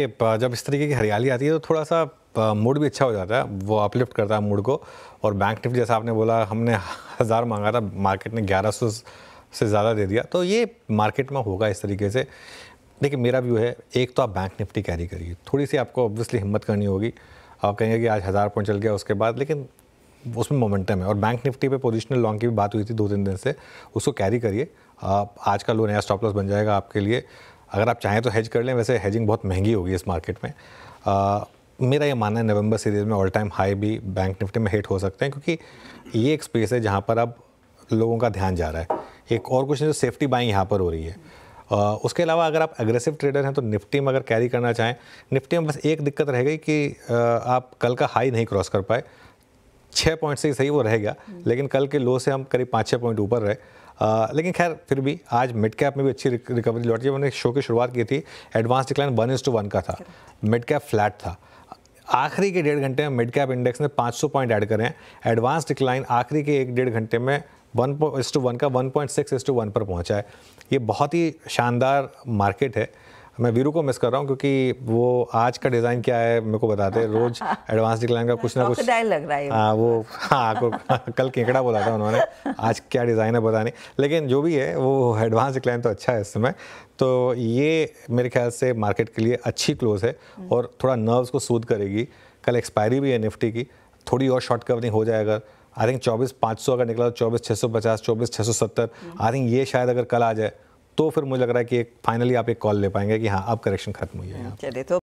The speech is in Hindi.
जब इस तरीके की हरियाली आती है तो थोड़ा सा मूड भी अच्छा हो जाता है वो अपलिफ्ट करता है मूड को और बैंक निफ्टी जैसा आपने बोला हमने हज़ार मांगा था मार्केट ने ग्यारह सौ से ज़्यादा दे दिया तो ये मार्केट में होगा इस तरीके से देखिए मेरा व्यू है एक तो आप बैंक निफ्टी कैरी करिए थोड़ी सी आपको ऑब्वियसली हिम्मत करनी होगी आप कहेंगे कि आज हज़ार पॉइंट चल गया उसके बाद लेकिन उसमें मोमेंटम है और बैंक निफ्टी पे पोजिशनल लॉन्ग की भी बात हुई थी दो तीन दिन से उसको कैरी करिए आज का लो नया स्टॉप लॉस बन जाएगा आपके लिए अगर आप चाहें तो हेज कर लें वैसे हेजिंग बहुत महंगी होगी इस मार्केट में आ, मेरा ये मानना है नवंबर सीरीज़ में ऑल टाइम हाई भी बैंक निफ्टी में हिट हो सकते हैं क्योंकि ये एक स्पेस है जहाँ पर अब लोगों का ध्यान जा रहा है एक और कुछ नहीं सेफ्टी बाइंग यहाँ पर हो रही है आ, उसके अलावा अगर आप एग्रेसिव ट्रेडर हैं तो निफ्टी में अगर कैरी करना चाहें निफ्टी में बस एक दिक्कत रहेगी कि आ, आप कल का हाई नहीं क्रॉस कर पाए छः पॉइंट से ही सही वो रह गया लेकिन कल के लो से हम करीब पाँच छः पॉइंट ऊपर रहे आ, लेकिन खैर फिर भी आज मिड कैप में भी अच्छी रिकवरी लौटी मैंने शो की शुरुआत की थी advance decline one is to one का था मिड कैप फ्लैट था आखिरी के डेढ़ घंटे में मिड कैप इंडेक्स ने 500 पॉइंट ऐड करें एडवांस डिक्लाइन आखिरी के एक डेढ़ घंटे में वन इस टू वन का one point six is to one पर पहुंचा है ये बहुत ही शानदार मार्केट है मैं वीरू को मिस कर रहा हूँ क्योंकि वो आज का डिज़ाइन क्या है मेरे को बताते रोज एडवांस डिक्लाइन का कुछ ना कुछ लग रहा है हाँ वो हाँ को, कल केकड़ा बोला था उन्होंने आज क्या डिज़ाइन है बताने नहीं लेकिन जो भी है वो एडवांस डिक्लाइन तो अच्छा है इस समय तो ये मेरे ख्याल से मार्केट के लिए अच्छी क्लोज है और थोड़ा नर्व्स को सूद करेगी कल एक्सपायरी भी है निफ्टी की थोड़ी और शॉर्ट कवरिंग हो जाए अगर आई थिंक चौबीस पाँच सौ अगर निकला तो चौबीस छः सौ पचास चौबीस छः सौ सत्तर आई थिंक ये शायद अगर कल आ जाए तो फिर मुझे लग रहा है कि एक फाइनली आप एक कॉल ले पाएंगे कि हाँ अब करेक्शन खत्म हुई है चलिए तो